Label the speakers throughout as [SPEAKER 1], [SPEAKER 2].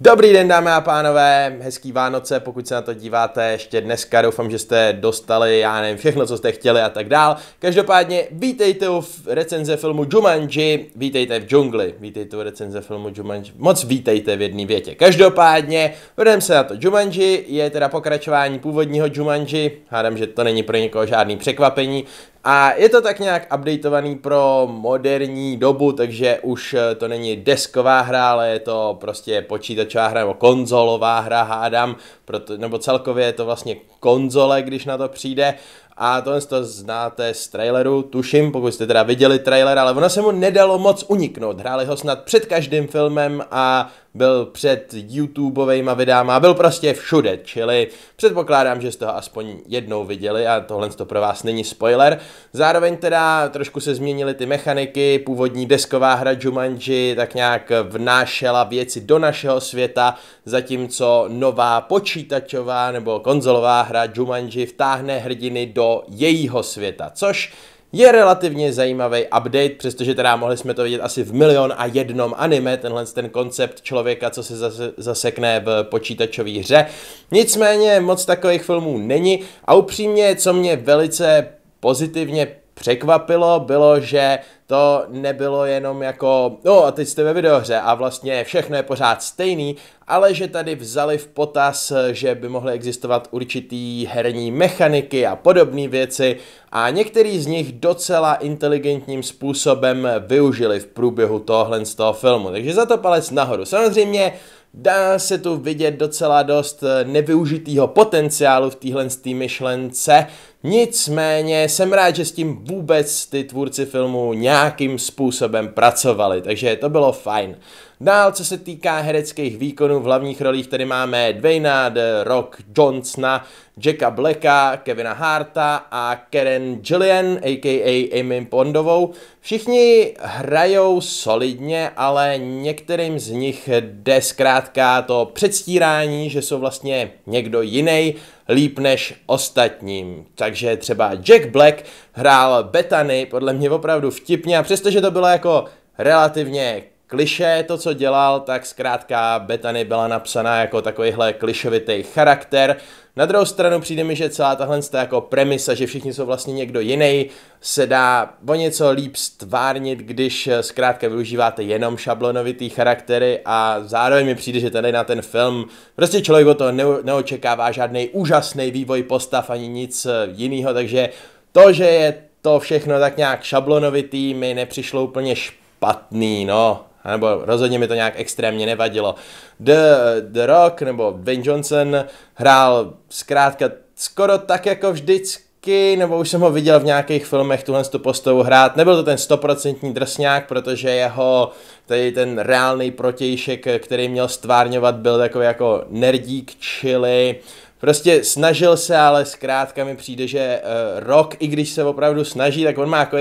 [SPEAKER 1] Dobrý den dámy a pánové, hezký Vánoce, pokud se na to díváte ještě dneska, doufám, že jste dostali, já nevím, všechno, co jste chtěli a tak dál. Každopádně vítejte u recenze filmu Jumanji, vítejte v džungli, vítejte u recenze filmu Jumanji, moc vítejte v jedné větě. Každopádně, vrneme se na to Jumanji, je teda pokračování původního Jumanji, hádám, že to není pro někoho žádný překvapení, a je to tak nějak updateovaný pro moderní dobu, takže už eh, to není desková hra, ale je to prostě počítačová hra nebo konzolová hra, hádám, proto, nebo celkově je to vlastně konzole, když na to přijde. A tohle to znáte z traileru, tuším, pokud jste teda viděli trailer, ale ono se mu nedalo moc uniknout. Hráli ho snad před každým filmem a byl před YouTubeovými videama, byl prostě všude, čili předpokládám, že jste ho aspoň jednou viděli a tohle to pro vás není spoiler. Zároveň teda trošku se změnily ty mechaniky, původní desková hra Jumanji tak nějak vnášela věci do našeho světa, zatímco nová počítačová nebo konzolová hra Jumanji vtáhne hrdiny do do jejího světa, což je relativně zajímavý update, přestože teda mohli jsme to vidět asi v milion a jednom anime, tenhle ten koncept člověka, co se zasekne v počítačové hře. Nicméně moc takových filmů není a upřímně, co mě velice pozitivně překvapilo, bylo, že to nebylo jenom jako, no a teď jste ve videohře a vlastně všechno je pořád stejný, ale že tady vzali v potaz, že by mohly existovat určitý herní mechaniky a podobné věci a některý z nich docela inteligentním způsobem využili v průběhu tohle z toho filmu. Takže za to palec nahoru. Samozřejmě dá se tu vidět docela dost nevyužitýho potenciálu v téhle myšlence, Nicméně jsem rád, že s tím vůbec ty tvůrci filmu nějakým způsobem pracovali, takže to bylo fajn. Dál, co se týká hereckých výkonů v hlavních rolích, tady máme Dwayna The Rock Johnsona, Jacka Blacka, Kevina Harta a Karen Gillian, a.k.a. Amy Pondovou. Všichni hrajou solidně, ale některým z nich jde zkrátka to předstírání, že jsou vlastně někdo jiný, líp než ostatním. Takže třeba Jack Black hrál Betany podle mě opravdu vtipně a přestože to bylo jako relativně kliše to, co dělal, tak zkrátka Betany byla napsaná jako takovýhle klišovitý charakter. Na druhou stranu přijde mi, že celá tahle jako premisa, že všichni jsou vlastně někdo jiný, se dá o něco líp stvárnit, když eh, zkrátka využíváte jenom šablonovitý charaktery a zároveň mi přijde, že tady na ten film prostě člověk o to neočekává žádný úžasný vývoj postav ani nic eh, jiného, takže to, že je to všechno tak nějak šablonovitý, mi nepřišlo úplně špatný, no nebo rozhodně mi to nějak extrémně nevadilo. The, The Rock nebo Ben Johnson hrál zkrátka skoro tak jako vždycky, nebo už jsem ho viděl v nějakých filmech tuhle tu postavu hrát. Nebyl to ten stoprocentní drsňák, protože jeho tady ten reálný protějšek, který měl stvárňovat, byl takový jako nerdík, čili Prostě snažil se, ale zkrátka mi přijde, že uh, Rock, i když se opravdu snaží, tak on má jako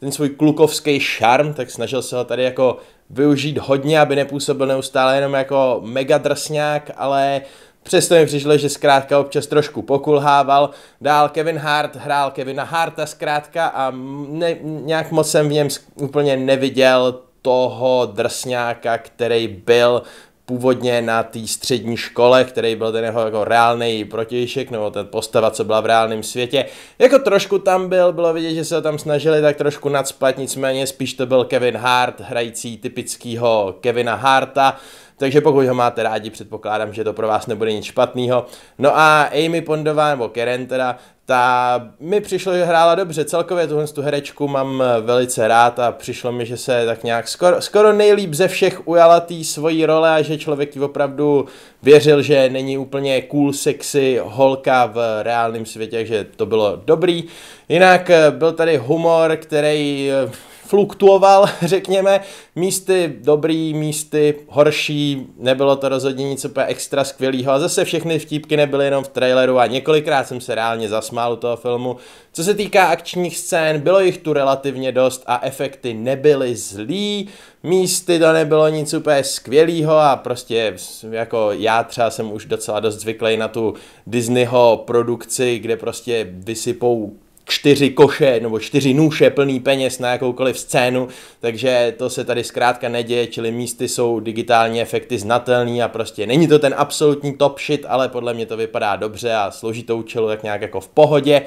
[SPEAKER 1] ten svůj klukovský šarm, tak snažil se ho tady jako využít hodně, aby nepůsobil neustále jenom jako mega drsňák, ale Přesto mi přišlo, že zkrátka občas trošku pokulhával. Dál Kevin Hart hrál Kevina Harta zkrátka a ne, nějak moc jsem v něm úplně neviděl toho drsňáka, který byl původně na té střední škole, který byl ten jeho jako reálný protějšek, nebo ten postava, co byla v reálném světě. Jako trošku tam byl, bylo vidět, že se ho tam snažili tak trošku nadspat, nicméně spíš to byl Kevin Hart, hrající typického Kevina Harta, takže pokud ho máte rádi, předpokládám, že to pro vás nebude nic špatného. No a Amy Pondová, nebo Karen teda, ta mi přišlo, že hrála dobře. Celkově tuhle tu herečku mám velice rád a přišlo mi, že se tak nějak skoro, skoro nejlíp ze všech ujala té svojí role a že člověk ji opravdu věřil, že není úplně cool, sexy holka v reálném světě, že to bylo dobrý. Jinak eh, byl tady humor, který eh, fluktuoval, řekněme, místy dobrý, místy horší, nebylo to rozhodně nic úplně extra skvělého a zase všechny vtípky nebyly jenom v traileru a několikrát jsem se reálně zasmál u toho filmu. Co se týká akčních scén, bylo jich tu relativně dost a efekty nebyly zlý, místy to nebylo nic úplně skvělého a prostě jako já třeba jsem už docela dost zvyklý na tu Disneyho produkci, kde prostě vysypou čtyři koše nebo čtyři nůše plný peněz na jakoukoliv scénu, takže to se tady zkrátka neděje, čili místy jsou digitální efekty znatelný a prostě není to ten absolutní top shit, ale podle mě to vypadá dobře a složitou to tak nějak jako v pohodě.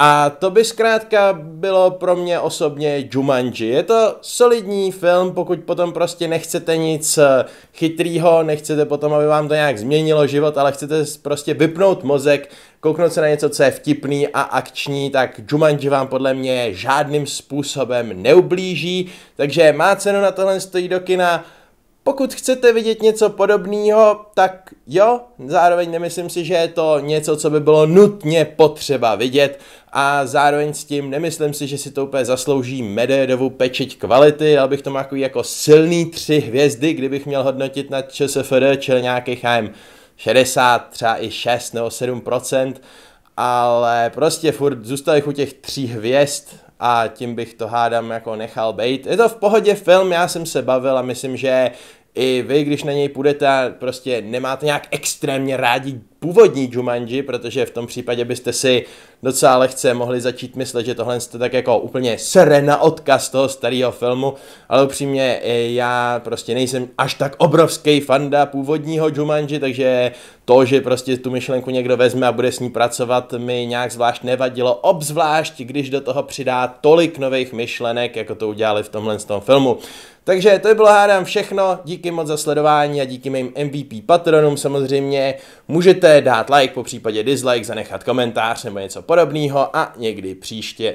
[SPEAKER 1] A to by zkrátka bylo pro mě osobně Jumanji. Je to solidní film, pokud potom prostě nechcete nic eh, chytrýho, nechcete potom, aby vám to nějak změnilo život, ale chcete prostě vypnout mozek, kouknout se na něco, co je vtipný a akční, tak Jumanji vám podle mě žádným způsobem neublíží, takže má cenu na tohle stojí do kina, pokud chcete vidět něco podobného, tak jo, zároveň nemyslím si, že je to něco, co by bylo nutně potřeba vidět a zároveň s tím nemyslím si, že si to úplně zaslouží Medvedovu pečeť kvality, ale bych to má jako silný tři hvězdy, kdybych měl hodnotit na ČSFD, čili nějakých, HM 60, třeba i 6 nebo 7 ale prostě furt zůstali u těch tří hvězd a tím bych to hádám jako nechal být. Je to v pohodě film, já jsem se bavil a myslím, že i vy, když na něj půjdete a prostě nemáte nějak extrémně rádi původní Jumanji, protože v tom případě byste si docela lehce mohli začít myslet, že tohle jste tak jako úplně serena odkaz toho starého filmu, ale upřímně eh, já prostě nejsem až tak obrovský fanda původního Jumanji, takže to, že prostě tu myšlenku někdo vezme a bude s ní pracovat, mi nějak zvlášť nevadilo, obzvlášť když do toho přidá tolik nových myšlenek, jako to udělali v tomhle tom filmu. Takže to by bylo hádám všechno, díky moc za sledování a díky mým MVP patronům samozřejmě. Můžete dát like, po případě dislike, zanechat komentář nebo něco podobného a někdy příště.